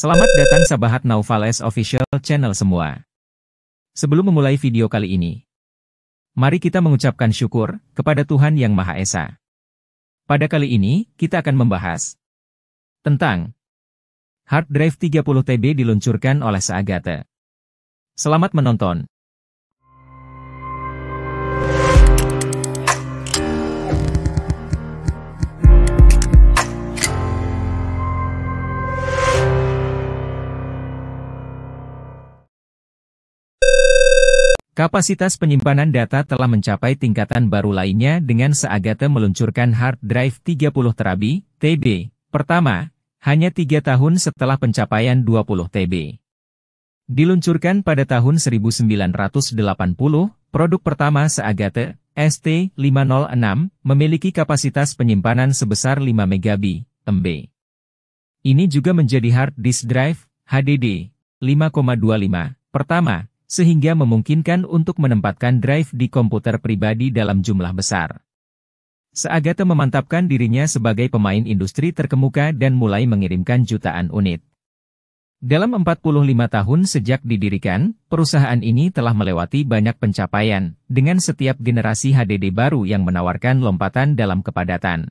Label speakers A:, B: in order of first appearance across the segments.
A: Selamat datang sahabat Naufales Official Channel semua. Sebelum memulai video kali ini, mari kita mengucapkan syukur kepada Tuhan Yang Maha Esa. Pada kali ini, kita akan membahas tentang hard drive 30 TB diluncurkan oleh Seagate. Selamat menonton. Kapasitas penyimpanan data telah mencapai tingkatan baru lainnya dengan Seagate meluncurkan hard drive 30 terabi, TB, pertama, hanya tiga tahun setelah pencapaian 20 TB. Diluncurkan pada tahun 1980, produk pertama Seagate, ST506, memiliki kapasitas penyimpanan sebesar 5 MB, MB. Ini juga menjadi hard disk drive, HDD, 5,25, pertama, sehingga memungkinkan untuk menempatkan drive di komputer pribadi dalam jumlah besar. Seagate memantapkan dirinya sebagai pemain industri terkemuka dan mulai mengirimkan jutaan unit. Dalam 45 tahun sejak didirikan, perusahaan ini telah melewati banyak pencapaian, dengan setiap generasi HDD baru yang menawarkan lompatan dalam kepadatan.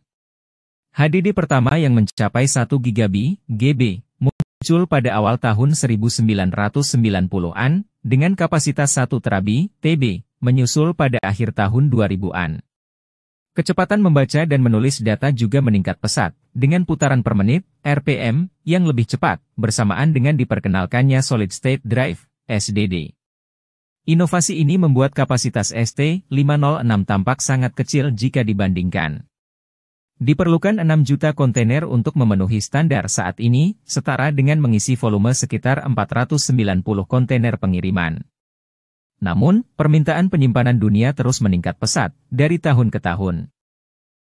A: HDD pertama yang mencapai 1 GB, GB, muncul pada awal tahun 1990-an, dengan kapasitas 1 terabi, TB, menyusul pada akhir tahun 2000-an. Kecepatan membaca dan menulis data juga meningkat pesat, dengan putaran per menit, RPM, yang lebih cepat, bersamaan dengan diperkenalkannya Solid State Drive, SDD. Inovasi ini membuat kapasitas ST506 tampak sangat kecil jika dibandingkan Diperlukan 6 juta kontainer untuk memenuhi standar saat ini, setara dengan mengisi volume sekitar 490 kontainer pengiriman. Namun, permintaan penyimpanan dunia terus meningkat pesat, dari tahun ke tahun.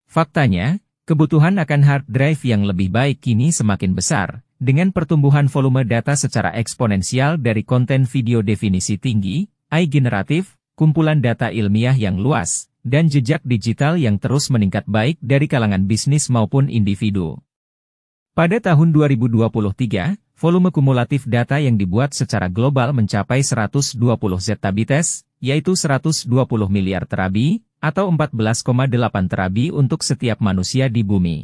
A: Faktanya, kebutuhan akan hard drive yang lebih baik kini semakin besar, dengan pertumbuhan volume data secara eksponensial dari konten video definisi tinggi, AI generatif, kumpulan data ilmiah yang luas, dan jejak digital yang terus meningkat baik dari kalangan bisnis maupun individu. Pada tahun 2023, volume kumulatif data yang dibuat secara global mencapai 120 zettabytes, yaitu 120 miliar terabi, atau 14,8 terabi untuk setiap manusia di bumi.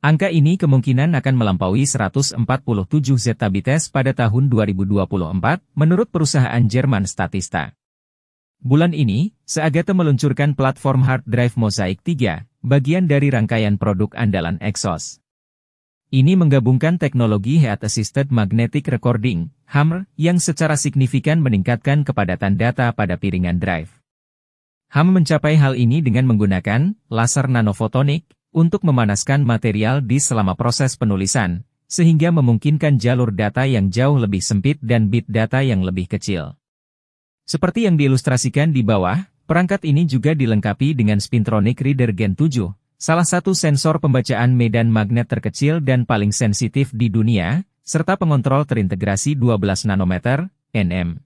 A: Angka ini kemungkinan akan melampaui 147 zettabytes pada tahun 2024, menurut perusahaan Jerman Statista. Bulan ini, Seagate meluncurkan platform hard drive Mosaic 3, bagian dari rangkaian produk andalan Exos. Ini menggabungkan teknologi Head Assisted Magnetic Recording, HAMR, yang secara signifikan meningkatkan kepadatan data pada piringan drive. HAM mencapai hal ini dengan menggunakan laser nanofotonik untuk memanaskan material di selama proses penulisan, sehingga memungkinkan jalur data yang jauh lebih sempit dan bit data yang lebih kecil. Seperti yang diilustrasikan di bawah, perangkat ini juga dilengkapi dengan Spintronic Reader Gen 7, salah satu sensor pembacaan medan magnet terkecil dan paling sensitif di dunia, serta pengontrol terintegrasi 12 nanometer, NM.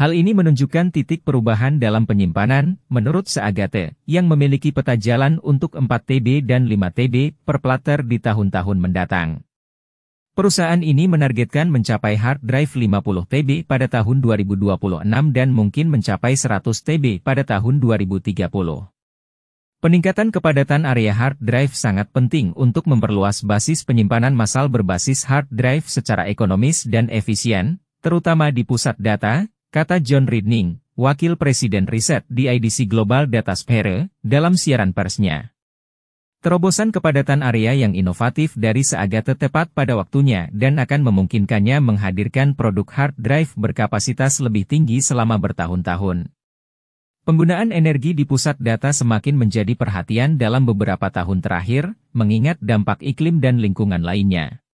A: Hal ini menunjukkan titik perubahan dalam penyimpanan, menurut Seagate, yang memiliki peta jalan untuk 4 TB dan 5 TB per plater di tahun-tahun mendatang. Perusahaan ini menargetkan mencapai hard drive 50 TB pada tahun 2026 dan mungkin mencapai 100 TB pada tahun 2030. Peningkatan kepadatan area hard drive sangat penting untuk memperluas basis penyimpanan massal berbasis hard drive secara ekonomis dan efisien, terutama di pusat data, kata John Ridning, Wakil Presiden Riset di IDC Global Data Sphere, dalam siaran persnya. Terobosan kepadatan area yang inovatif dari Seagate tepat pada waktunya dan akan memungkinkannya menghadirkan produk hard drive berkapasitas lebih tinggi selama bertahun-tahun. Penggunaan energi di pusat data semakin menjadi perhatian dalam beberapa tahun terakhir, mengingat dampak iklim dan lingkungan lainnya.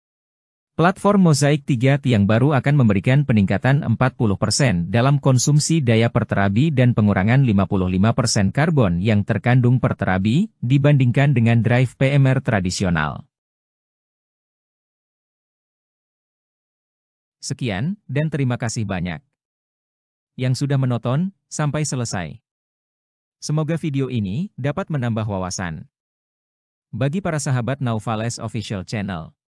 A: Platform Mosaic 3 yang baru akan memberikan peningkatan 40% dalam konsumsi daya per terabi dan pengurangan 55% karbon yang terkandung per terabi dibandingkan dengan drive PMR tradisional. Sekian, dan terima kasih banyak. Yang sudah menonton, sampai selesai. Semoga video ini dapat menambah wawasan. Bagi para sahabat Naufales Official Channel.